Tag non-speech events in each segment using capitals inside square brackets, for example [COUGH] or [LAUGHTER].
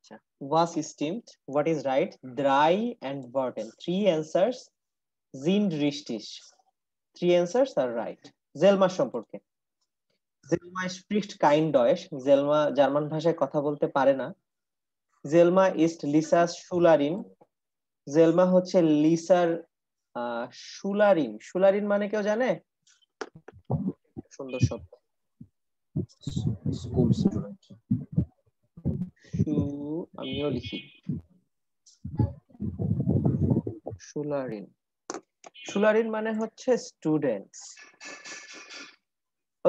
আচ্ছা was steamed what is right dry and burden three answers জিন্ড রিস্টিশ three answers আর রাইট জেলমার সম্পর্কে জেলমা স্প্রিক্ট কাইন্ড ডয়েশ জেলমা জার্মান ভাষায় কথা বলতে পারে না জেলমা ইস্ট লিসাস সুলারিন জেলমা হচ্ছে লিসার সুলারিন সুলারিন মানে কেউ জানে সুন্দর শব্দ আমিও লিখি সুলারিন সুলারিন মানে হচ্ছে স্টুডেন্ট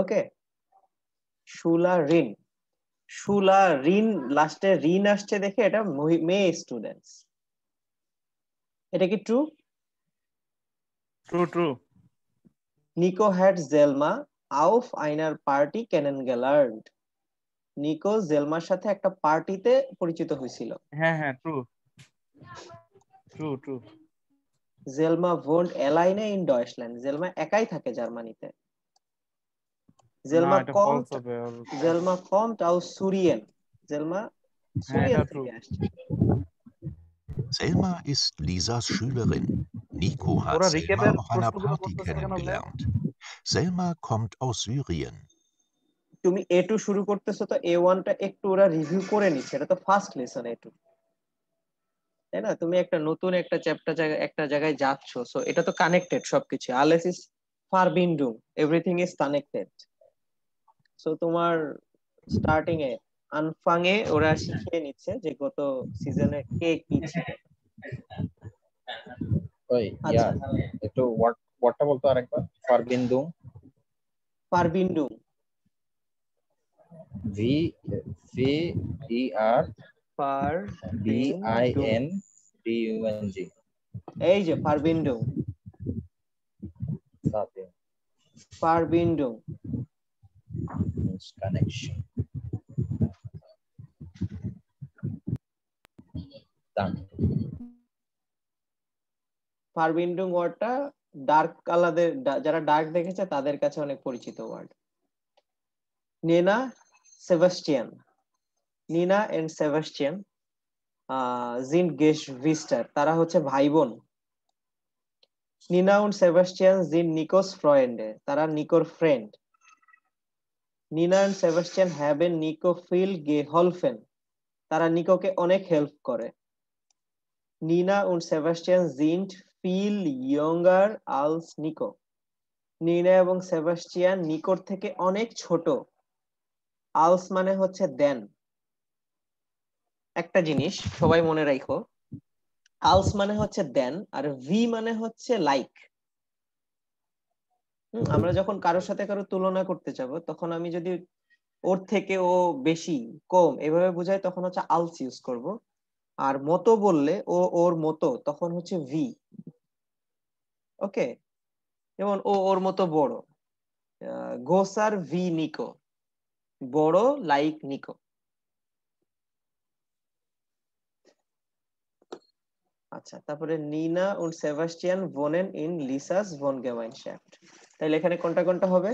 ওকে সুলারিন সুলারিন লাস্টে ঋণ আসছে দেখে এটা মেয়ে স্টুডেন্টস এটা কি ট্রু ট্রু ট্রু নিকো হ্যাড জেলমা আউফ আইনার পার্টি ক্যানেন kennengelernt. নিকো জেলমার সাথে একটা পার্টিতে পরিচিত হয়েছিল হ্যাঁ হ্যাঁ ট্রু ট্রু ট্রু জেলমা ভোন্ড এলাইনে ইন ডয়সল্যান্ড জেলমা একাই থাকে জার্মানিতে জেলমা কম জেলমা কম টাও সুরিয়েন জেলমা সুরিয়েন থেকে আসছে Selma ist Lisas Schülerin. Nico hat Selma auf einer Party kennengelernt. Selma kommt aus Syrien. তুমি এ টু শুরু করতেছো তো এ ওয়ানটা একটু ওরা রিভিউ করে নিচ্ছে এটা তো ফার্স্ট লেসন এ টু তাই না তুমি একটা নতুন একটা চ্যাপ্টার জায়গায় একটা জায়গায় যাচ্ছ সো এটা তো কানেক্টেড সবকিছু আলেস ইস ফার ডু এভরিথিং ইজ কানেক্টেড সো তোমার স্টার্টিং এ আনফাং এ ওরা শিখিয়ে নিচ্ছে যে গত সিজনে কে কি ছিল ওই আচ্ছা। ইয়া একটু হোয়াটটা বলতো আরেকবার বিন ডু V V E R par B I N D U N G এই যে পার বিন্দু সাথে পার বিন্দু কানেকশন ডান পার বিন্দু ওয়ার্ডটা ডার্ক কালাদের যারা ডার্ক দেখেছে তাদের কাছে অনেক পরিচিত ওয়ার্ড নেনা Sebastian. Nina and Sebastian sind Geschwister. তারা হচ্ছে ভাই বোন Nina and Sebastian Zin Nikos Freunde. Tara Nikor friend. Nina and Sebastian have haben Nico viel geholfen. তারা নিকোকে Onek help kore. Nina und Sebastian sind viel younger als Nico. Nina এবং Sebastian নিকোর থেকে অনেক ছোট আলস মানে হচ্ছে দেন একটা জিনিস সবাই মনে রাখো আলস মানে হচ্ছে দেন আর ভি মানে হচ্ছে লাইক আমরা যখন কারোর সাথে কারো তুলনা করতে যাব তখন আমি যদি ওর থেকে ও বেশি কম এভাবে বুঝাই তখন হচ্ছে আলস ইউজ করব আর মতো বললে ও ওর মতো তখন হচ্ছে ভি ওকে যেমন ও ওর মতো বড় গোসার ভি নিকো বড় লাইক নিকো আচ্ছা তারপরে নিনা ও সেভাস্টিয়ান ভোনেন ইন লিসাস গেমাইন শ্যাফ্ট তাহলে এখানে কোনটা কোনটা হবে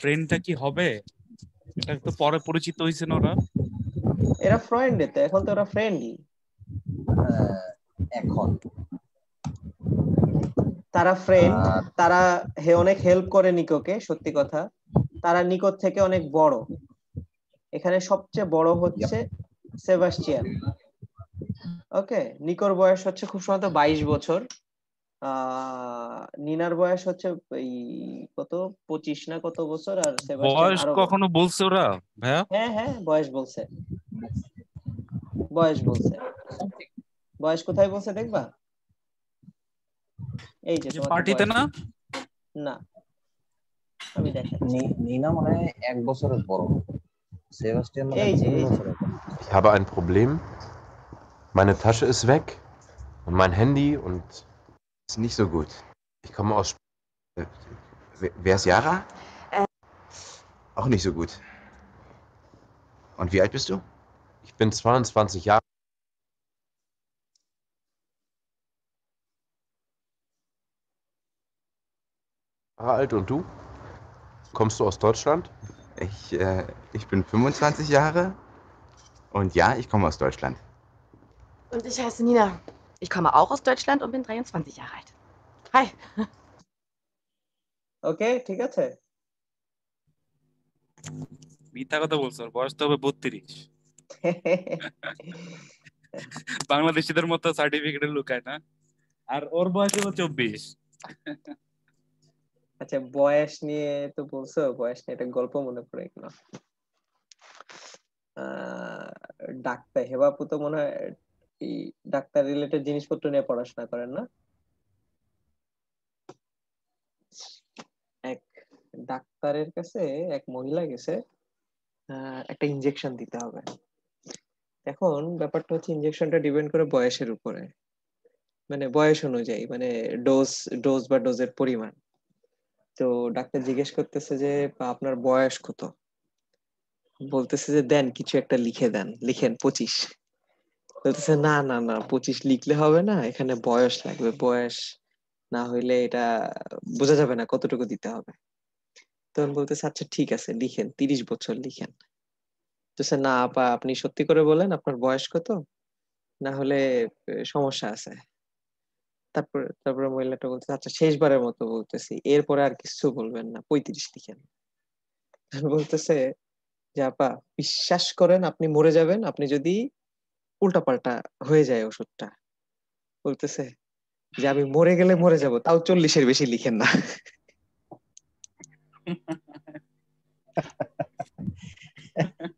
ফ্রেন্ডটা কি হবে এটা তো পরে পরিচিত হইছেন ওরা এরা ফ্রেন্ড এখন তো ওরা ফ্রেন্ডলি এখন তারা ফ্রেন্ড তারা হে অনেক হেল্প করে নিকোকে সত্যি কথা তারা নিকোর থেকে অনেক বড় এখানে সবচেয়ে বড় হচ্ছে সেবাস্টিয়ান ওকে নিকোর বয়স হচ্ছে খুব সম্ভবত বাইশ বছর নিনার বয়স হচ্ছে এই কত পঁচিশ না কত বছর আর বয়স কখনো বলছে ওরা হ্যাঁ হ্যাঁ বয়স বলছে বয়স বলছে বয়স কোথায় বলছে দেখবা পার্টিতে না না আমি দেখাচ্ছি নিনা মানে এক বছরের বড় Sebastian এই যে ich habe ein Problem meine Tasche ist weg und mein Handy und ist nicht so gut ich komme aus wer ist Yara äh. auch nicht so gut und wie alt bist du ich bin 22 Jahre Jahre alt und du? Kommst du aus Deutschland? Ich, äh, ich bin 25 Jahre und ja, ich komme aus Deutschland. Und ich heiße Nina. Ich komme auch aus Deutschland und bin 23 Jahre alt. Hi. [LAUGHS] Okay, ঠিক আছে মিথ্যা কথা বলছো বয়স তো হবে বত্রিশ [LAUGHS] বাংলাদেশিদের মতো সার্টিফিকেটের লুকায় না আর ওর [LAUGHS] আচ্ছা বয়স নিয়ে তো বলছো বয়স নিয়ে একটা গল্প মনে পড়ে গেল ডাক্তার হেবাপু তো মনে হয় এই ডাক্তার রিলেটেড জিনিসপত্র নিয়ে পড়াশোনা করেন না এক ডাক্তারের কাছে এক মহিলা গেছে একটা ইনজেকশন দিতে হবে এখন ব্যাপারটা হচ্ছে ইনজেকশনটা ডিপেন্ড করে বয়সের উপরে মানে বয়স অনুযায়ী মানে ডোজ ডোজ বা ডোজের পরিমাণ তো ডাক্তার জিজ্ঞেস করতেছে যে আপনার বয়স কত বলতেছে যে দেন কিছু একটা লিখে দেন লিখেন পঁচিশ বলতেছে না না না পঁচিশ লিখলে হবে না এখানে বয়স লাগবে বয়স না হইলে এটা বোঝা যাবে না কতটুকু দিতে হবে তখন বলতেছে আচ্ছা ঠিক আছে লিখেন তিরিশ বছর লিখেন তো না আপা আপনি সত্যি করে বলেন আপনার বয়স কত না হলে সমস্যা আছে তারপরে তারপরে মহিলাটা বলছে আচ্ছা শেষবারের মতো বলতেছি এরপরে আর কিছু বলবেন না পঁয়ত্রিশ লিখেন বলতেছে যে আপা বিশ্বাস করেন আপনি মরে যাবেন আপনি যদি উল্টা পাল্টা হয়ে যায় ওষুধটা বলতেছে যে আমি মরে গেলে মরে যাব তাও চল্লিশের বেশি লিখেন না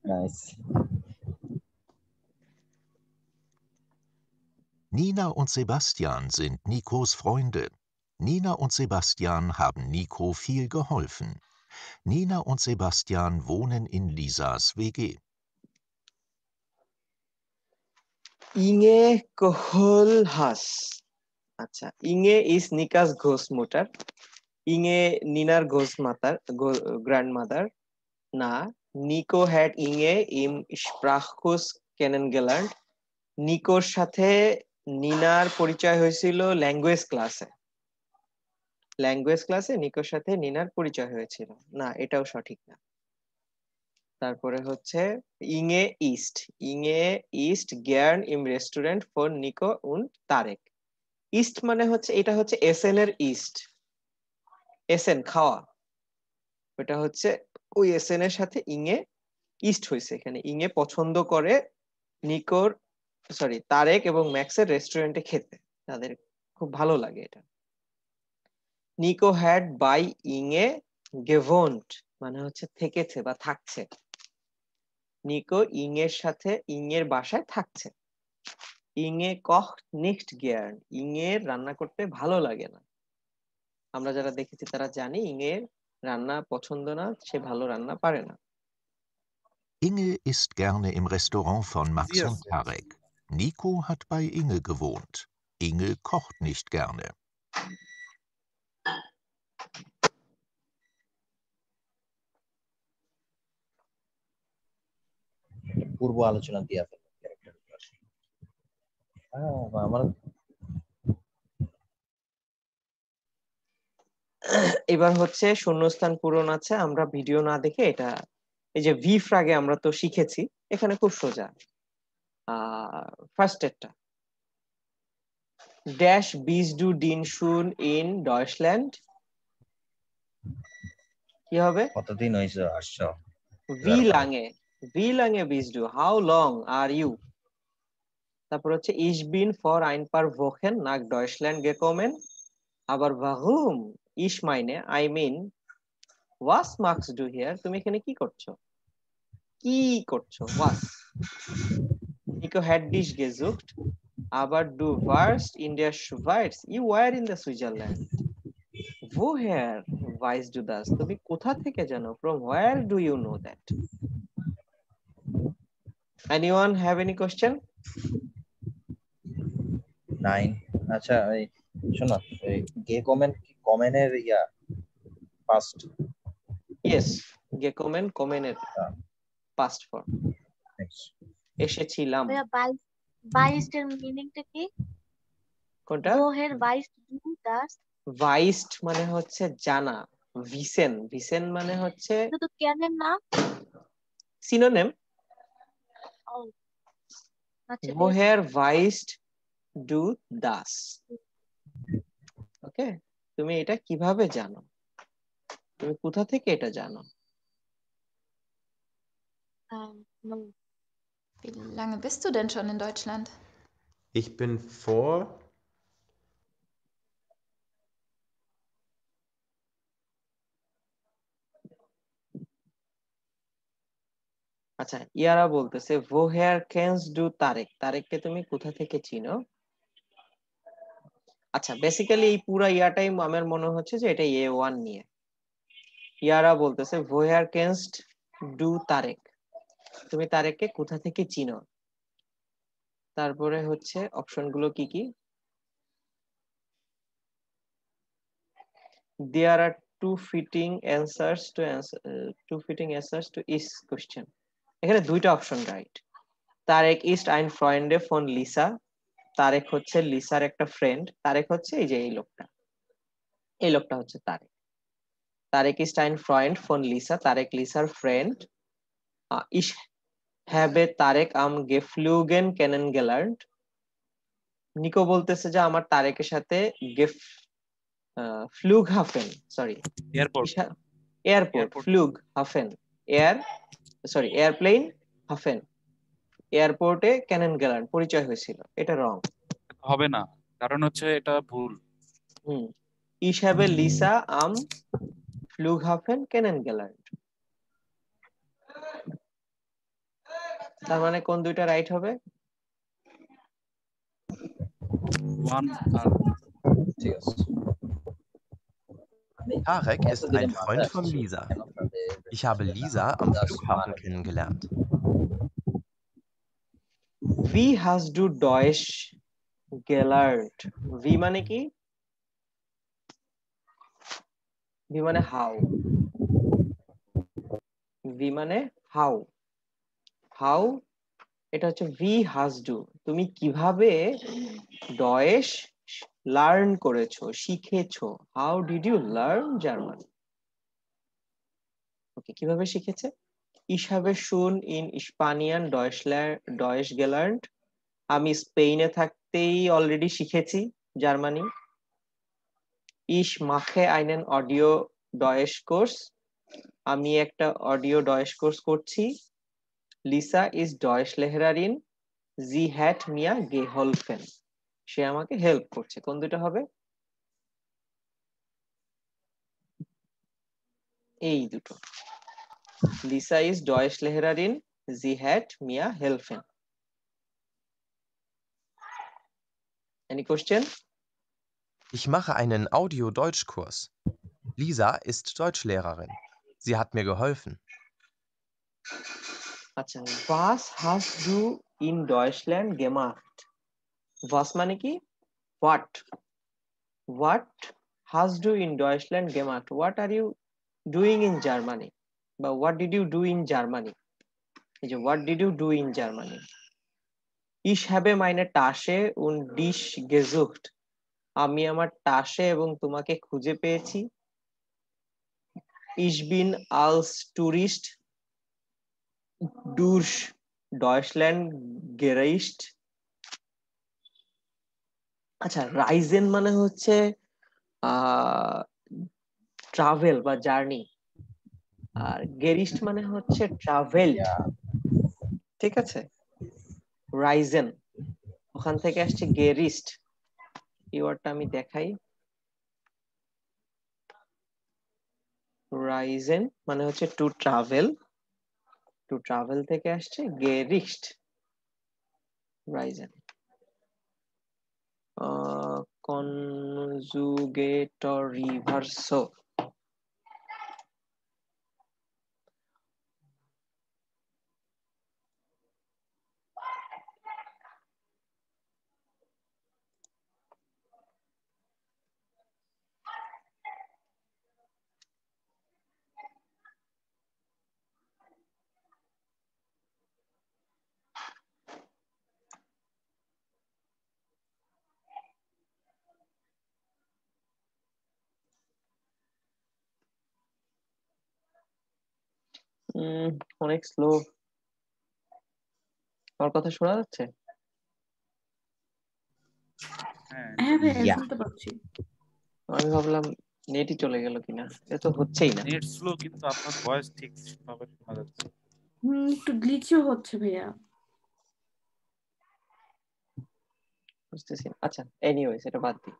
nice [LAUGHS] Nina und Sebastian sind Nikos Freunde. Nina und Sebastian haben Nico viel geholfen. Nina und Sebastian wohnen in Lisas WG. Inge geholhas. আচ্ছা ইংয়ে ইজ নিকাস ঘোষ মোটার ইংয়ে নিনার ঘোষ মাতার গ্র্যান্ড মাদার না নিকো হ্যাড ইংয়ে ইম স্প্রাহকুস নিনার পরিচয় হয়েছিল ল্যাঙ্গুয়েজ ক্লাসে ল্যাঙ্গুয়েজ ক্লাসে নিকোর সাথে নিনার পরিচয় হয়েছিল না এটাও সঠিক না তারপরে হচ্ছে এ ইস্ট এ ইস্ট গ্যান ইম রেস্টুরেন্ট ফর নিকো উন তারেক ইস্ট মানে হচ্ছে এটা হচ্ছে এসএন এর ইস্ট এসএন খাওয়া ওটা হচ্ছে ওই এসএন এর সাথে এ ইস্ট হয়েছে এখানে এ পছন্দ করে নিকোর সরি তারেক এবং ম্যাক্সের রেস্টুরেন্টে খেতে তাদের খুব ভালো লাগে এটা নিকো হ্যাড বাই ইং এ গেভন্ট মানে হচ্ছে থেকেছে বা থাকছে নিকো ইং এর সাথে ইং এর বাসায় থাকছে ইং এ কহ নেক্সট গিয়ার ইং এর রান্না করতে ভালো লাগে না আমরা যারা দেখেছি তারা জানি ইং এর রান্না পছন্দ না সে ভালো রান্না পারে না Inge isst gerne im Restaurant von Max und Tarek. Nico hat bei Inge gewohnt. Inge kocht nicht gerne. পূর্ব আলোচনা দিয়া হ্যাঁ, এবার হচ্ছে শূন্যস্থান পূরণ আছে আমরা ভিডিও না দেখে এটা এই যে ভি ফ্রাগে আমরা তো শিখেছি এখানে খুব সোজা ফার্স্ট ফার্স্টেরটা ড্যাশ বিজ ডু ডিন শুন ইন ডয়সল্যান্ড কি হবে কতদিন হয়েছে আসছো ভি লাঙে ভি লাঙে বিজ ডু হাউ লং আর ইউ তারপর হচ্ছে ইজ বিন ফর আইন পার ভোখেন নাক ডয়েশল্যান্ড গে কমেন আবার ভাহুম ইস মাইনে আই মিন ওয়াস মার্কস ডু হিয়ার তুমি এখানে কি করছো কি করছো ওয়াস Nico had dich gesucht, aber du warst in der Schweiz. You were in the Switzerland. Woher weißt du das? তুমি কোথা থেকে জানো? From where do you know that? Anyone have any question? Nine. আচ্ছা এই শোনো এই গে comment কমেনের ইয়া past. Yes, comment কমেন কমেনের past form. এসেছিলাম মানে হচ্ছে জানা ভিসেন ভিসেন মানে হচ্ছে মোহের আচ্ছা, ভাইস্ট ডু দাস ওকে তুমি এটা কিভাবে জানো তুমি কোথা থেকে এটা জানো Wie lange bist du denn schon in Deutschland? Ich bin vor আচ্ছা ইয়ারা বলতেছে ভো হেয়ার ক্যানস ডু তারেক তারেককে তুমি কোথা থেকে চিনো আচ্ছা বেসিক্যালি এই পুরো ইয়াটাই আমার মনে হচ্ছে যে এটা এ ওয়ান নিয়ে ইয়ারা বলতেছে ভো হেয়ার ক্যানস ডু তারেক তুমি তারেককে কোথা থেকে চিনো তারপরে হচ্ছে অপশন গুলো কি কি there are two fitting answers two answer uh, two fitting answers to এখানে দুইটা অপশন রাইট তারেক ইস্ট আইন ফ্রয়েন্ডে ফোন লিসা তারেক হচ্ছে লিসার একটা ফ্রেন্ড তারেক হচ্ছে এই যে এই লোকটা এই লোকটা হচ্ছে তারেক তারেক ইস্ট আইন ফ্রয়েন্ড ফোন লিসা তারেক লিসার friend ich habe Tarek am geflogen kennengelernt Niko বলতেছে যে আমার তারেকের সাথে গেফ ফ্লুগ হাফেন সরি এয়ারপোর্ট এয়ারপোর্ট ফ্লুগ হাফেন এয়ার সরি এয়ারপ্লেন হাফেন এয়ারপোর্টে ক্যানন গেলান পরিচয় হয়েছিল এটা রং হবে না কারণ হচ্ছে এটা ভুল হুম হিসাবে লিসা আম ফ্লুগ হাফেন ক্যানন গেলান্ড তার মানে কোন দুইটা রাইট হবে One আর Tarek ist also ein Freund von Lisa. Ich habe Lisa am Flughafen kennengelernt. Wie hast du Deutsch gelernt? Wie meine ki? Wie meine how? Wie meine how? How এটা হচ্ছে V হাজ do তুমি কিভাবে Deutsche learn করেছো শিখেছো how did you learn German okay কিভাবে শিখেছে ইসাবে শুন ইন স্পানিয়ান ডয়েশলার ডয়েশ গেলার্ন আমি স্পেনে থাকতেই অলরেডি শিখেছি জার্মানি ইশ মাখে আইনেন অডিও ডয়েশ কোর্স আমি একটা অডিও ডয়েশ কোর্স করছি Lisa ইজ ডয়শ লেহরারিন জি হ্যাট মিয়া গেহলফেন সে আমাকে হেল্প করছে কোন দুটো হবে এই দুটো লিসা ইজ ডয়শ লেহরারিন জি হ্যাট মিয়া হেলফেন Any question? Ich mache einen Audio-Deutschkurs. Lisa ist Deutschlehrerin. Sie hat mir geholfen. আচ্ছা ওয়াস হাস ডু ইন ডয়সল্যান্ড গেমার্ট ওয়াস মানে কি হোয়াট হোয়াট হাস ডু ইন ডয়সল্যান্ড গেমার্ট what are you doing in Germany বা what did you do in Germany এই যে what did you do in Germany ইশ হ্যাবে মাইনে টাসে উন ডিশ গেজুক্ট আমি আমার টাসে এবং তোমাকে খুঁজে পেয়েছি ইশ বিন আলস টুরিস্ট durch Deutschland gereist আচ্ছা রাইজেন মানে হচ্ছে ট্রাভেল বা জার্নি আর গেরিস্ট মানে হচ্ছে ট্রাভেল ঠিক আছে রাইজেন ওখান থেকে আসছে গেরিস্ট কিওয়ার্ডটা আমি দেখাই রাইজেন মানে হচ্ছে টু ট্রাভেল টু ট্রাভেল থেকে আসছে গেরিক্সড রাইজেন কনজুগেটর রিভার্সো অনেক স্লো কথা শোনা যাচ্ছে হ্যাঁ আমি ভাবলাম নেটই চলে গেল কিনা এটা তো হচ্ছেই না নেট স্লো কিন্তু আপনার ভয়েস ঠিক ভাবে শোনা যাচ্ছে হুম একটু গ্লিচও হচ্ছে ভাইয়া বুঝতেছি আচ্ছা এনিওয়েজ এটা বাদ দিই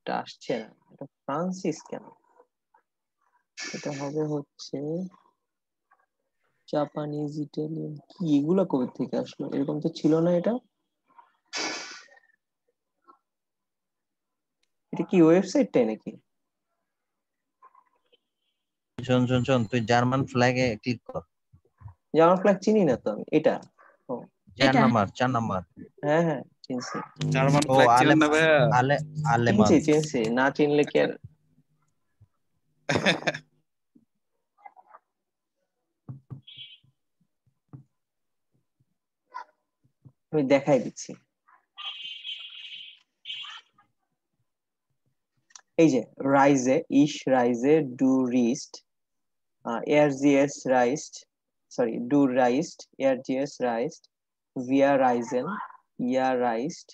এটা আসছে না এটা ফ্রান্সিস কেন এটা হবে হচ্ছে জাপানিজ ইটালিয়ান কি এগুলা কবে থেকে আসলো এরকম তো ছিল না এটা এটা কি ওয়েবসাইটটাই নাকি শোন শোন শোন তুই জার্মান ফ্ল্যাগে ক্লিক কর জার্মান ফ্ল্যাগ চিনি না তো আমি এটা চার নাম্বার চার নাম্বার হ্যাঁ হ্যাঁ চিনছি জার্মান ফ্ল্যাগ চিনেন না ভাই আলে আলে না চিনলে কি আর [LAUGHS] আমি দেখাই দিচ্ছি এই যে রাইজে ইশ রাইজে ডু রিস্ট এয়ার জিএস রাইস্ট সরি ডু রাইস্ট এয়ার জিএস রাইস্ট ভিয়া রাইজেন ইয়া রাইস্ট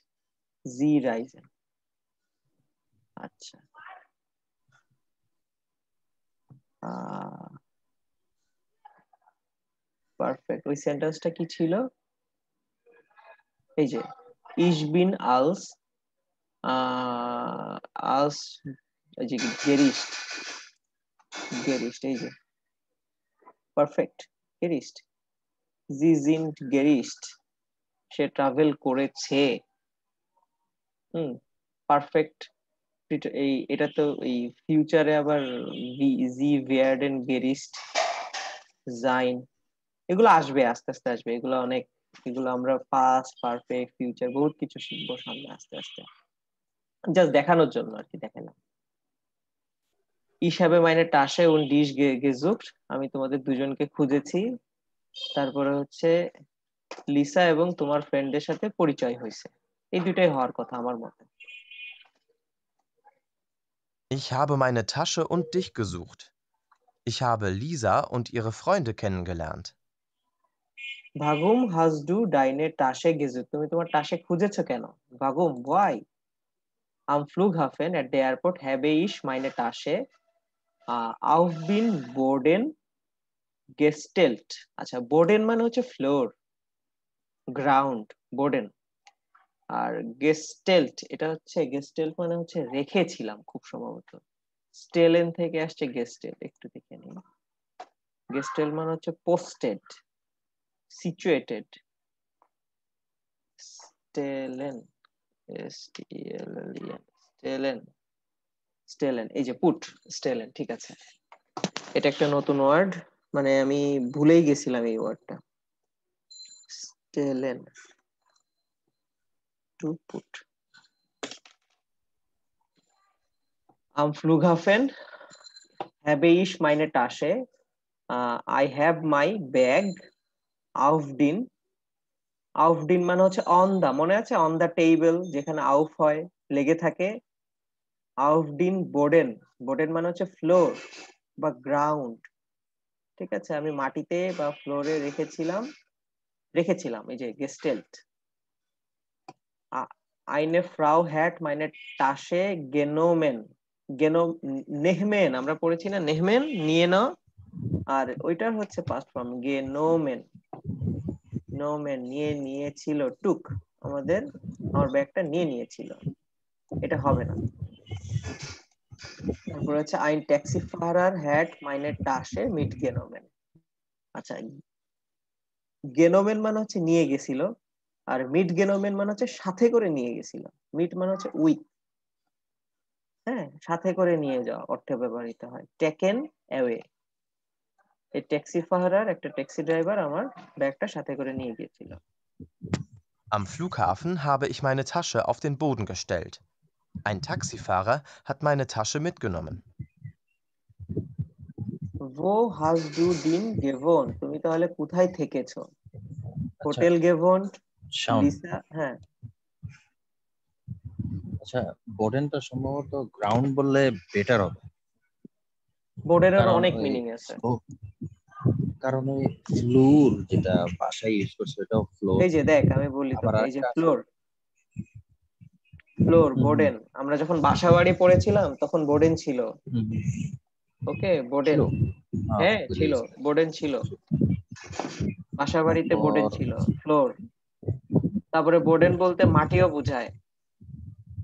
জি রাইজেন আচ্ছা পারফেক্ট ওই সেন্টেন্সটা কি ছিল এই যে ইসবিন আলস আলস এই যে গেরিস্ট গেরিস্ট এই যে পারফেক্ট গেরিস্ট জিজিন্ট গেরিস্ট সে ট্রাভেল করেছে হুম পারফেক্ট এই এটা তো এই ফিউচারে আবার জি ভিয়ার্ডেন গেরিস্ট জাইন এগুলো আসবে আস্তে আস্তে আসবে এগুলো অনেক এগুলো আমরা পাস্ট পারফেক্ট ফিউচার বহুত কিছু শিখবো সামনে আস্তে আস্তে জাস্ট দেখানোর জন্য আর কি দেখালাম হিসাবে মাইনে টাসে উন ডিশ গেজুক আমি তোমাদের দুজনকে খুঁজেছি তারপরে হচ্ছে লিসা এবং তোমার ফ্রেন্ডের সাথে পরিচয় হয়েছে এই দুটাই হওয়ার কথা আমার মতে Ich habe meine Tasche und dich gesucht. Ich habe Lisa und ihre Freunde kennengelernt. ভাগুম হাজ ডু ডাইনে টাসে গেজু তুমি তোমার টাসে খুঁজেছো কেন ভাগুম ওয়াই আম ফ্লুগ হাফেন এট দ্য এয়ারপোর্ট হ্যাবে ইশ মাইনে টাসে আউফ বিন বোর্ডেন গেস্টেল্ট আচ্ছা বোর্ডেন মানে হচ্ছে ফ্লোর গ্রাউন্ড বোর্ডেন আর গেস্টেল্ট এটা হচ্ছে গেস্টেল্ট মানে হচ্ছে রেখেছিলাম খুব সম্ভবত স্টেলেন থেকে আসছে গেস্টেল একটু দেখে নিই গেস্টেল মানে হচ্ছে posted situated Stellen. S-T-L-L-E-N. Stellen. Stellen. এই যে put Stellen. ঠিক আছে এটা একটা নতুন ওয়ার্ড মানে আমি ভুলেই গেছিলাম এই ওয়ার্ডটা Stellen. to put am flughafen habe ich meine tasche uh, i have my bag আউফডিন আউফডিন মানে হচ্ছে অন দা মনে আছে অন দা টেবিল যেখানে আউফ হয় লেগে থাকে আউফডিন বোডেন বোডেন মানে হচ্ছে ফ্লোর বা গ্রাউন্ড ঠিক আছে আমি মাটিতে বা ফ্লোরে রেখেছিলাম রেখেছিলাম এই যে গেস্টেল্ট আইনে ফ্রাউ হ্যাট মাইনে টাসে গেনোমেন গেনো নেহমেন আমরা পড়েছি না নেহমেন নিয়ে না আর ওইটার হচ্ছে পাস্ট ফর্ম গেনোমেন নো নিয়ে নিয়েছিল টুক আমাদের আমার ব্যাগটা নিয়ে নিয়েছিল এটা হবে না তারপর হচ্ছে আইন ট্যাক্সি ফাহারার হ্যাড মাইনের টাসে মিট গেনোমেন আচ্ছা গেনোমেন মানে হচ্ছে নিয়ে গেছিল আর মিট গেনোমেন মানে হচ্ছে সাথে করে নিয়ে গেছিল মিট মানে হচ্ছে উইথ হ্যাঁ সাথে করে নিয়ে যাওয়া অর্থে ব্যবহৃত হয় টেকেন অ্যাওয়ে এই ট্যাক্সি ফাহারার একটা ট্যাক্সি ড্রাইভার আমার ব্যাগটা সাথে করে নিয়ে গিয়েছিল Am Flughafen habe ich meine Tasche auf den Boden gestellt. Ein Taxifahrer hat meine Tasche mitgenommen. Wo hast du din gewohnt? তুমি তাহলে কোথায় থেকেছো? Hotel gewohnt? Schau. Boden আচ্ছা বোর্ডেনটা সম্ভবত গ্রাউন্ড বললে বেটার হবে বোর্ডেনের অনেক মিনিং আছে কারণে ফ্লোর যেটা ভাষায় ইউজ করছে সেটা ফ্লোর এই যে দেখ আমি বলি তো এই যে ফ্লোর ফ্লোর বোর্ডেন আমরা যখন বাসা বাড়ি পড়েছিলাম তখন বোর্ডেন ছিল ওকে বোর্ডেন হ্যাঁ, হ্যাঁ ছিল বোর্ডেন ছিল বাসা বাড়িতে বোর্ডেন ছিল ফ্লোর তারপরে বোর্ডেন বলতে মাটিও বোঝায়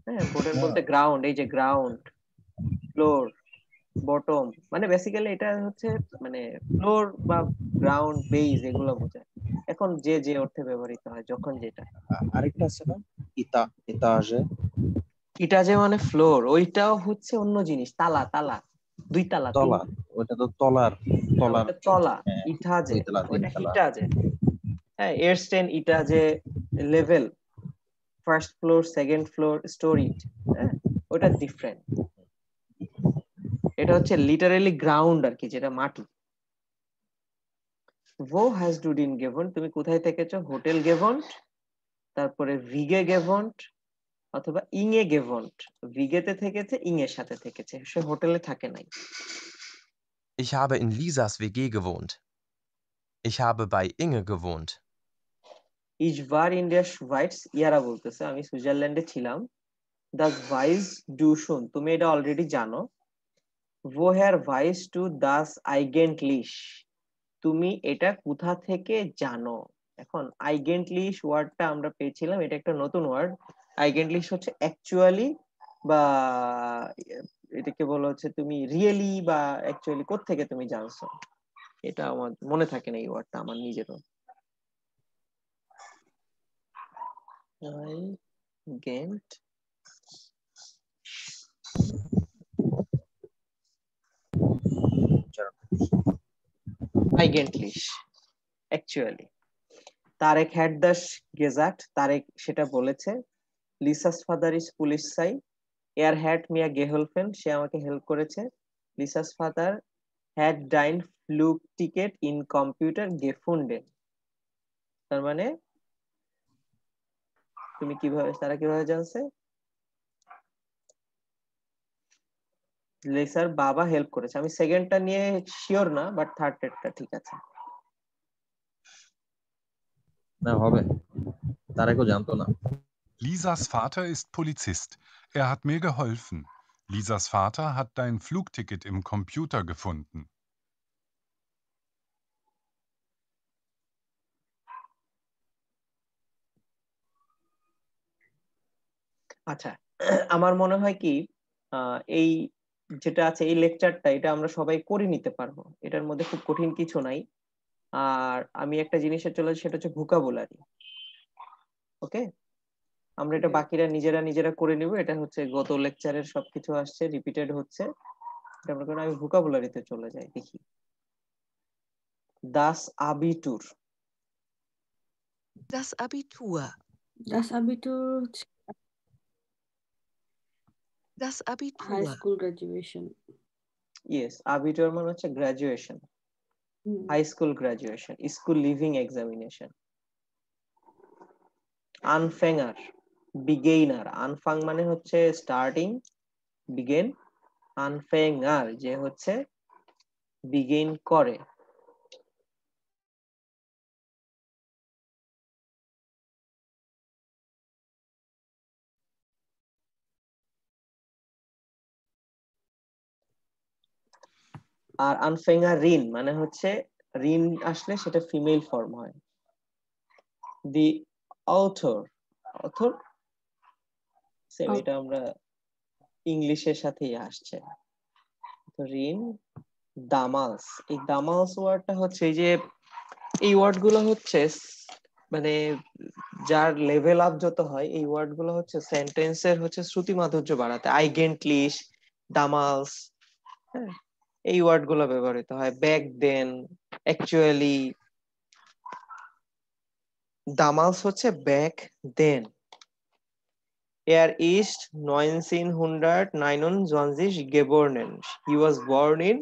হ্যাঁ বোর্ডেন হ্যাঁ। বলতে গ্রাউন্ড এই যে গ্রাউন্ড ফ্লোর বটম মানে বেসিক্যালি এটা হচ্ছে মানে ফ্লোর বা গ্রাউন্ড বেস এগুলো বোঝায় এখন যে যে অর্থে ব্যবহৃত হয় যখন যেটা আরেকটা আছে না ইতা ইতা আসে ইটা যে মানে ফ্লোর ওইটাও হচ্ছে অন্য জিনিস তালা তালা দুই তালা তলা ওটা তো তলার তলার তলা হ্যাঁ, ইটা যে ইটা যে হ্যাঁ এর স্টেন ইটা যে level first floor second floor story হ্যাঁ ওটা ডিফারেন্ট এটা হচ্ছে লিটারেলি গ্রাউন্ড আর কি যেটা মাটি ভো হ্যাজ ডিন গেভন তুমি কোথায় থেকেছো হোটেল গেভন তারপরে ভিগে গেভন অথবা ইংয়ে গেভন ভিগেতে থেকেছে ইংয়ের সাথে থেকেছে সে হোটেলে থাকে নাই Ich habe in Lisas WG gewohnt. Ich habe bei Inge gewohnt. Ich war in der Schweiz, ইয়ারা বলতেছে আমি সুইজারল্যান্ডে ছিলাম। Das weiß du schon. তুমি এটা অলরেডি জানো। woher weißt du das eigentlich তুমি এটা কোথা থেকে জানো এখন আইগেন্টলিশ ওয়ার্ডটা আমরা পেয়েছিলাম এটা একটা নতুন ওয়ার্ড আইগেন্টলিশ হচ্ছে অ্যাকচুয়ালি বা এটাকে বলা হচ্ছে তুমি রিয়েলি বা অ্যাকচুয়ালি থেকে তুমি জানছো এটা আমার মনে থাকে না এই ওয়ার্ডটা আমার নিজেরও গেন্ট German. Eigentlich, actually. Tarique had the gesagt, Tarek সেটা বলেছে, লিসাস ফাদার ইজ পুলিশ সাই, এয়ার হ্যাড মিয়া গেহলফেন, সে আমাকে হেল্প করেছে, লিসাস ফাদার হ্যাড ডাইন ফ্লুক টিকেট ইন কম্পিউটার গেফুন্ডেন তার মানে তুমি কিভাবে তারা কিভাবে জানছে লেসার বাবা হেল্প করেছে আমি সেকেন্ডটা নিয়ে শিওর না বাট থার্ড টেটটা ঠিক আছে না হবে তারেকও জানতো না Lisas Vater ist Polizist. Er hat mir geholfen. Lisas Vater hat dein Flugticket im Computer gefunden. আচ্ছা আমার মনে হয় কি এই যেটা আছে এই লেকচারটা এটা আমরা সবাই করে নিতে পারবো এটার মধ্যে খুব কঠিন কিছু নাই আর আমি একটা জিনিসে চলে সেটা হচ্ছে ভোকাবুলারি ওকে আমরা এটা বাকিরা নিজেরা নিজেরা করে নিব এটা হচ্ছে গত লেকচারের সবকিছু আসছে রিপিটেড হচ্ছে আমি ভোকাবুলারিতে চলে যাই দেখি Das আবিটুর Das আবিটুয়া Das আবিটুর that's abitula hmm. high school graduation yes abitur মানে হচ্ছে graduation high school graduation school leaving examination আনফ্যাঙ্গার বিগেইনার আনফাং মানে হচ্ছে স্টার্টিং বিগেন আনফ্যাঙ্গার যে হচ্ছে বিগেইন করে আর আনফেঙ্গা রিন মানে হচ্ছে রিন আসলে সেটা ফিমেল ফর্ম হয় দি অথর অথর সেম এটা আমরা ইংলিশের সাথেই আসছে রিন দামালস এই দামালস ওয়ার্ডটা হচ্ছে এই যে এই ওয়ার্ড গুলো হচ্ছে মানে যার লেভেল আপ যত হয় এই ওয়ার্ড গুলো হচ্ছে সেন্টেন্সের হচ্ছে শ্রুতি মাধুর্য বাড়াতে আইগেন্টলিশ দামালস হ্যাঁ এই ওয়ার্ড গুলো ব্যবহৃত হয় ব্যাক দেন অ্যাকচুয়ালি দামালস হচ্ছে ব্যাক দেন এয়ার ইস্ট Er ist 1929 geboren. He was born in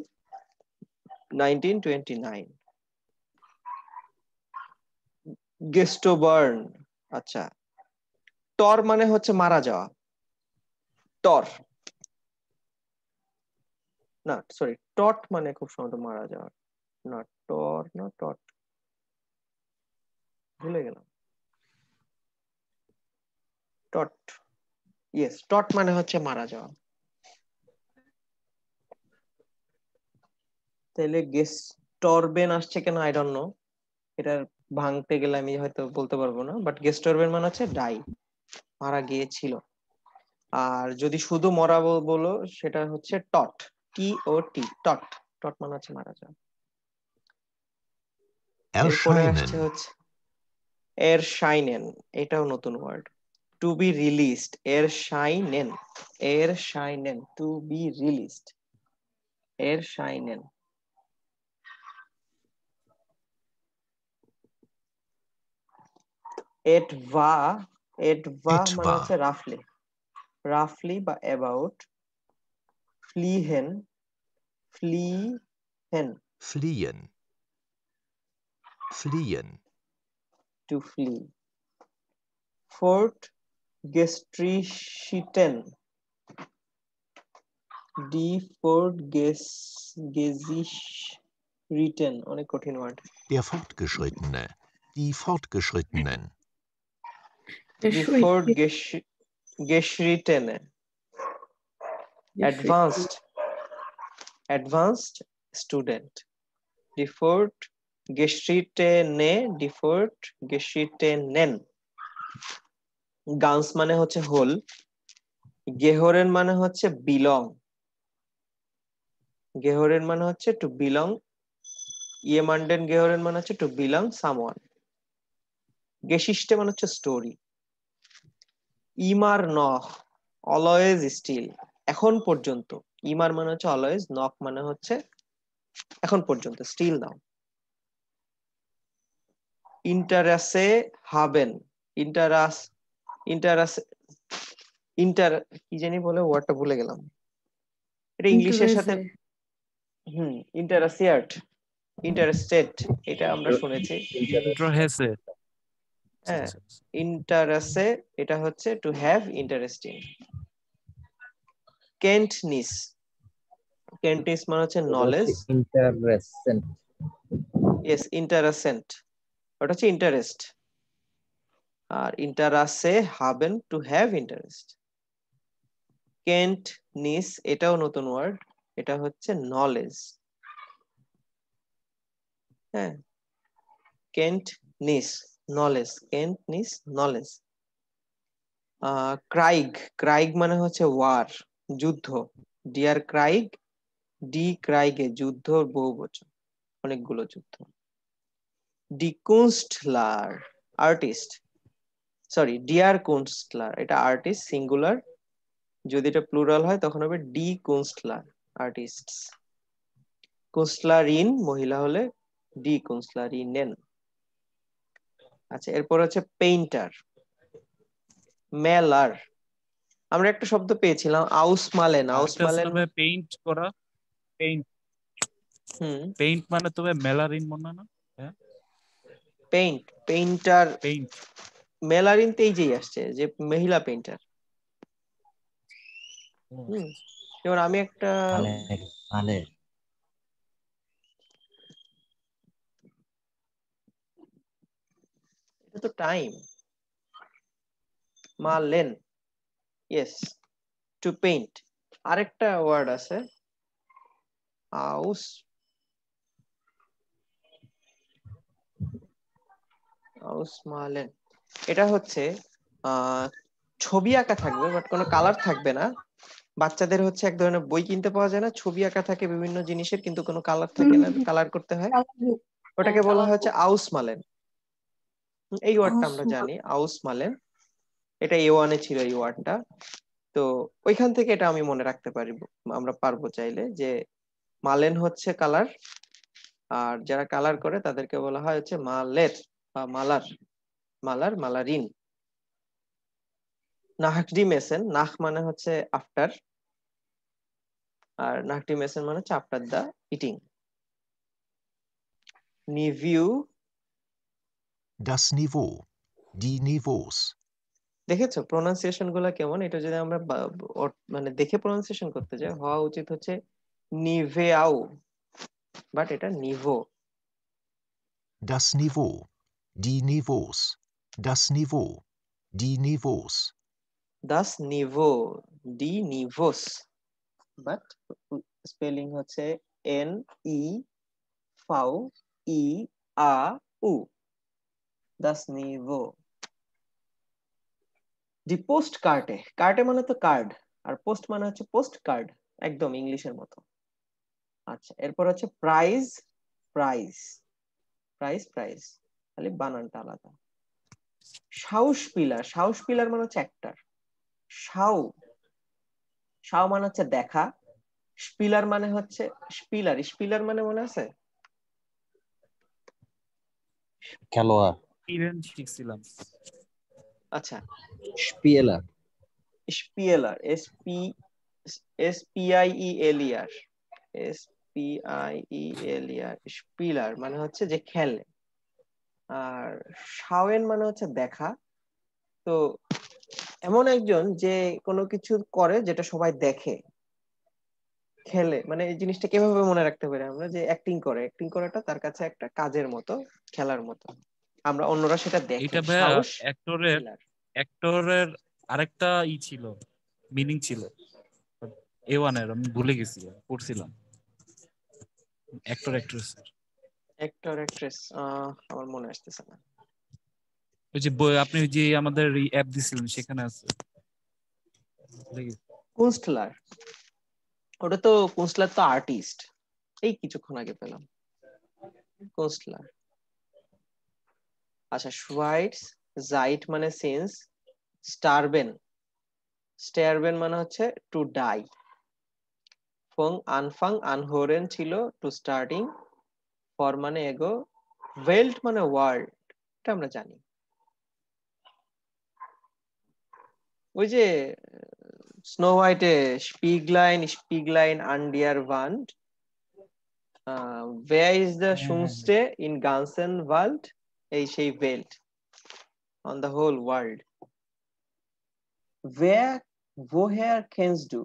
1929. গেস্টোবার্ন আচ্ছা টর মানে হচ্ছে মারা যাওয়া টর না সরি টট মানে খুব সম্ভবত মারা যাওয়ার না টর না টট ভুলে গেলাম টট ইয়েস টট মানে হচ্ছে মারা যাওয়া তাহলে গেস টর্বেন আসছে কেন আই ডোন্ট নো এটা ভাঙতে গেলে আমি হয়তো বলতে পারবো না বাট গেস টর্বেন মানে হচ্ছে ডাই মারা গিয়েছিল আর যদি শুধু মরা বলো সেটা হচ্ছে টট টি ও টট টট মানে হচ্ছে মারা যাওয়া হচ্ছে এর শাইনেন এটাও নতুন ওয়ার্ড টু বি রিলিজড এর শাইনেন এর শাইনেন টু বি রিলিজড এর শাইনেন এট ভা এট ভা মানে হচ্ছে রাফলি রাফলি বা about Fliehen. Fliehen. Fliehen. Fliehen. To flee. Fort Gestrichten. Die Fortgeschichten. Ohne Kotin Wort. Der Fortgeschrittene. Die Fortgeschrittenen. Die Fortgeschrittene. advanced advanced student default গেস্ট্রিটে নে ডিফোর্ট গেস্ট্রিটে নেন গান্স মানে হচ্ছে হোল গেহরেন মানে হচ্ছে বিলং গেহরেন মানে হচ্ছে টু বিলং ইয়েমান্ডেন গেহরেন মানে হচ্ছে টু বিলং সামওয়ান গেশিষ্টে মানে হচ্ছে স্টোরি ইমার নহ অলওয়েজ স্টিল এখন পর্যন্ত ইমার e মানে হচ্ছে অলওয়েজ নক মানে হচ্ছে এখন পর্যন্ত স্টিল নাও ইন্টারাসে হাবেন ইন্টারাস ইন্টারাস ইন্টার কি জানি বলে ওয়ার্ডটা ভুলে গেলাম এটা ইংলিশের সাথে হুম ইন্টারাসিয়ার্ট ইন্টারেস্টেড এটা আমরা শুনেছি ইন্টারহেসে হ্যাঁ ইন্টারাসে এটা হচ্ছে টু হ্যাভ ইন্টারেস্টিং কেন্টনিস কেন্টনিস মানে হচ্ছে নলেজ ইন্টারেস্টেন্ট ইয়েস ইন্টারেস্টেন্ট ওটা হচ্ছে ইন্টারেস্ট আর ইন্টারাসে হাবেন টু হ্যাভ ইন্টারেস্ট কেন্ট নিস এটাও নতুন ওয়ার্ড এটা হচ্ছে নলেজ হ্যাঁ কেন্ট নিস নলেজ কেন্ট নিস নলেজ ক্রাইগ ক্রাইগ মানে হচ্ছে ওয়ার যুদ্ধ ডিয়ার ক্রাইগ ডি ক্রাইগে যুদ্ধ বহু বছর অনেকগুলো যুদ্ধ ডি কুনস্টলার আর্টিস্ট সরি ডিয়ার কুনস্টলার এটা আর্টিস্ট সিঙ্গুলার যদি এটা প্লুরাল হয় তখন হবে ডি কুনস্টলার আর্টিস্ট কুনস্টলারিন মহিলা হলে ডি কুনস্টলারিনেন আচ্ছা এরপর হচ্ছে পেইন্টার মেলার আমরা একটা শব্দ পেয়েছিলাম আউস আউস মালেন মানে পেইন্ট করা পেইন্ট হুম পেইন্ট মানে তুমি মেলারিন মনে না পেইন্ট পেইন্টার পেইন্ট মেলারিন তেই যেই আসছে যে মহিলা পেইন্টার হুম এবার আমি একটা মানে এটা তো টাইম মালেন ইয়েস টু পেইন্ট আরেকটা ওয়ার্ড আছে হাউস হাউস মালেন এটা হচ্ছে ছবি আঁকা থাকবে বাট কোনো কালার থাকবে না বাচ্চাদের হচ্ছে এক ধরনের বই কিনতে পাওয়া যায় না ছবি আঁকা থাকে বিভিন্ন জিনিসের কিন্তু কোনো কালার থাকে না কালার করতে হয় ওটাকে বলা হচ্ছে আউস মালেন এই ওয়ার্ডটা আমরা জানি আউস মালেন এটা এ ওয়ানে ছিল এই ওয়ার্ডটা তো ওইখান থেকে এটা আমি মনে রাখতে পারি আমরা পারবো চাইলে যে মালেন হচ্ছে কালার আর যারা কালার করে তাদেরকে বলা হয় হচ্ছে মালের বা মালার মালার মালারিন নাহডি মেসেন নাহ মানে হচ্ছে আফটার আর নাহডি মেসেন মানে হচ্ছে আফটার দা ইটিং নিভিউ ডাস নিভো ডি নিভোস দেখেছো প্রোনাউন্সিয়েশন গুলো কেমন এটা যদি আমরা মানে দেখে প্রোনাউন্সিয়েশন করতে যাই হওয়া উচিত হচ্ছে নিভে আও বাট এটা নিভো ডাস নিভো ডি নিভোস ডাস নিভো ডি নিভোস ডাস নিভো ডি নিভোস বাট স্পেলিং হচ্ছে এন ই ফাউ ই আ উ ডাস নিভো জি পোস্ট কার্টে কার্টে মানে তো কার্ড আর পোস্ট মানে হচ্ছে পোস্ট কার্ড একদম ইংলিশের মতো আচ্ছা এরপর হচ্ছে প্রাইজ প্রাইজ প্রাইজ প্রাইজ খালি বানানটা আলাদা সাউস পিলার সাউস পিলার মানে হচ্ছে একটার সাউ সাউ মানে হচ্ছে দেখা স্পিলার মানে হচ্ছে স্পিলার স্পিলার মানে মনে আছে খেলোয়াড় আচ্ছা স্পিএলআর স্পিএলআর S P S P I E L E R S P I E L E R স্পিলার মানে হচ্ছে যে খেলে আর শাওয়েন মানে হচ্ছে দেখা তো এমন একজন যে কোনো কিছু করে যেটা সবাই দেখে খেলে মানে এই জিনিসটা কিভাবে মনে রাখতে পারি আমরা যে অ্যাক্টিং করে অ্যাক্টিং করাটা তার কাছে একটা কাজের মতো খেলার মতো আমরা অন্যরা সেটা দেখি এটা অ্যাক্টরের অ্যাক্টরের আরেকটা ই ছিল মিনিং ছিল এ এর আমি ভুলে গেছি পড়ছিলাম অ্যাক্টর অ্যাক্ট্রেস অ্যাক্টর অ্যাক্ট্রেস আমার মনে আসতেছে না ওই যে আপনি যে আমাদের অ্যাপ দিছিলেন সেখানে আছে কুনস্টলার ওটা তো কুনস্টলার তো আর্টিস্ট এই কিছুক্ষণ আগে পেলাম কুনস্টলার আচ্ছা শুয়াইটস জাইট মানে সিন্স স্টারবেন স্টারবেন মানে হচ্ছে টু ডাই ফং আনফাং আনহোরেন ছিল টু স্টার্টিং ফর মানে এগো ওয়েল্ট মানে ওয়ার্ল্ড এটা আমরা জানি ওই যে স্নো হোয়াইটে স্পিগ লাইন স্পিগ লাইন আন্ডিয়ার ভান্ড ওয়ে ইজ দ্য শুনস্টে ইন গানসেন ওয়ার্ল্ড এই সেই বেল্ট on the whole world where woher cans do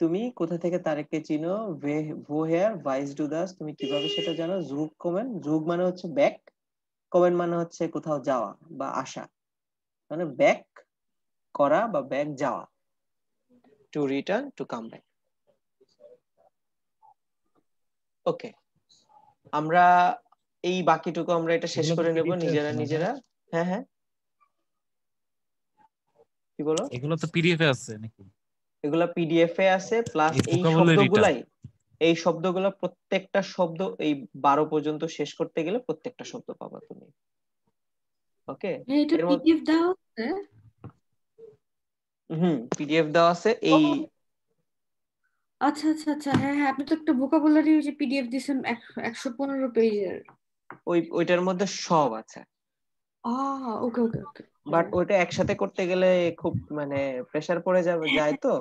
তুমি কোথা থেকে তারেককে চিনো হেয়ার ভাইস ডু দাস তুমি কিভাবে সেটা জানো জুগ কমেন জুগ মানে হচ্ছে ব্যাক কমেন মানে হচ্ছে কোথাও যাওয়া বা আসা মানে ব্যাক করা বা ব্যাক যাওয়া to return to come back okay আমরা এই বাকিটুকু আমরা এটা শেষ করে নেব নিজেরা নিজেরা হ্যাঁ? হ্যাঁ হ্যাঁ কি বলো এগুলো তো পিডিএফ এ আছে নাকি এগুলো পিডিএফ এ আছে প্লাস এই শব্দগুলাই এই শব্দগুলো প্রত্যেকটা শব্দ এই 12 পর্যন্ত শেষ করতে গেলে প্রত্যেকটা শব্দ পাবা তুমি ওকে হ্যাঁ, এটা পিডিএফ দাও হুম পিডিএফ দেওয়া আছে এই আচ্ছা আচ্ছা আচ্ছা হ্যাঁ হ্যাঁ আপনি তো একটা ভোকাবুলারি ওই যে পিডিএফ দিয়েছেন একশো পনেরো পেজের ওই ওইটার মধ্যে সব আছে ওকে ওকে ওকে বাট ওইটা একসাথে করতে গেলে খুব মানে প্রেসার পড়ে যাবে যায় তো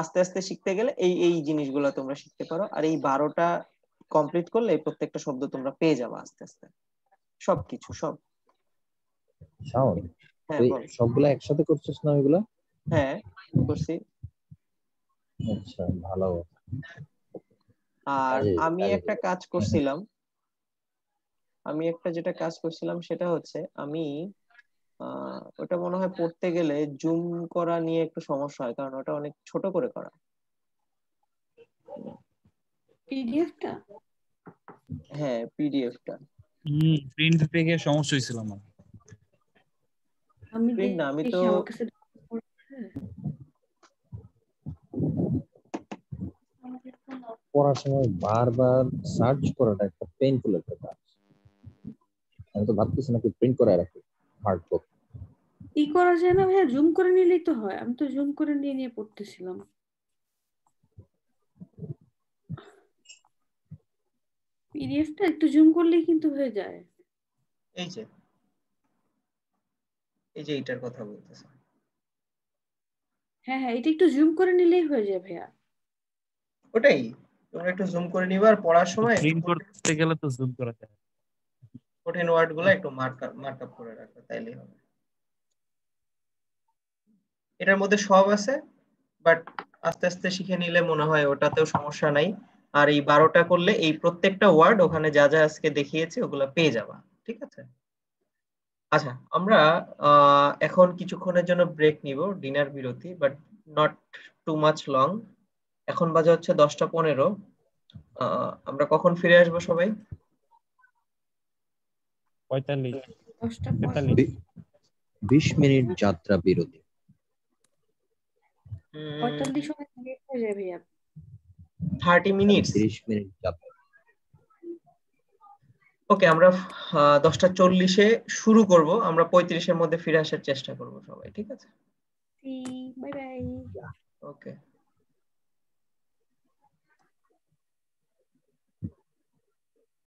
আস্তে আস্তে শিখতে গেলে এই এই জিনিসগুলো তোমরা শিখতে পারো আর এই বারোটা কমপ্লিট করলে প্রত্যেকটা শব্দ তোমরা পেয়ে যাবে আস্তে আস্তে সবকিছু সব শাওন হ্যাঁ, সবগুলা একসাথে করছিস না ওইগুলা হ্যাঁ করছি আচ্ছা ভালো আর আমি একটা কাজ করছিলাম আমি একটা যেটা কাজ করছিলাম সেটা হচ্ছে আমি ওটা মনে হয় পড়তে গেলে জুম করা নিয়ে একটু সমস্যা হয় কারণ ওটা অনেক ছোট করে করা পিডিএফটা হ্যাঁ পিডিএফটা হুম প্রিন্ট সমস্যা হয়েছিল আমার আমি আমি তো পড়ার সময় বারবার সার্চ করাটা একটা পেইনফুল একটা কাজ আমি তো ভাবতেছি নাকি প্রিন্ট করে রাখি হার্ড কপি ই করা যায় না ভাইয়া জুম করে নিলেই তো হয় আমি তো জুম করে নিয়ে নিয়ে পড়তেছিলাম পিডিএফটা একটু জুম করলেই কিন্তু হয়ে যায় এই যে এই যে এটার কথা বলতেছে হ্যাঁ হ্যাঁ এটা একটু জুম করে নিলেই হয়ে যায় ভাইয়া ওটাই তোমরা একটু জুম করে নিবার পড়ার সময় প্রিন্ট করতে গেলে তো জুম করা যায় কঠিন ওয়ার্ড গুলো একটু মার্ক আপ করে রাখবে তাইলে হবে এটার মধ্যে সব আছে বাট আস্তে আস্তে শিখে নিলে মনে হয় ওটাতেও সমস্যা নাই আর এই বারোটা করলে এই প্রত্যেকটা ওয়ার্ড ওখানে যা যা আজকে দেখিয়েছি ওগুলো পেয়ে যাবা ঠিক আছে আচ্ছা আমরা এখন কিছুক্ষণের জন্য ব্রেক নিব ডিনার বিরতি but not too much long এখন বাজে হচ্ছে দশটা পনেরো আমরা কখন ফিরে আসবো সবাই বিশ মিনিট যাত্রা বিরতি থার্টি মিনিট ওকে আমরা দশটা চল্লিশে শুরু করব আমরা পঁয়ত্রিশের মধ্যে ফিরে আসার চেষ্টা করব সবাই ঠিক আছে ওকে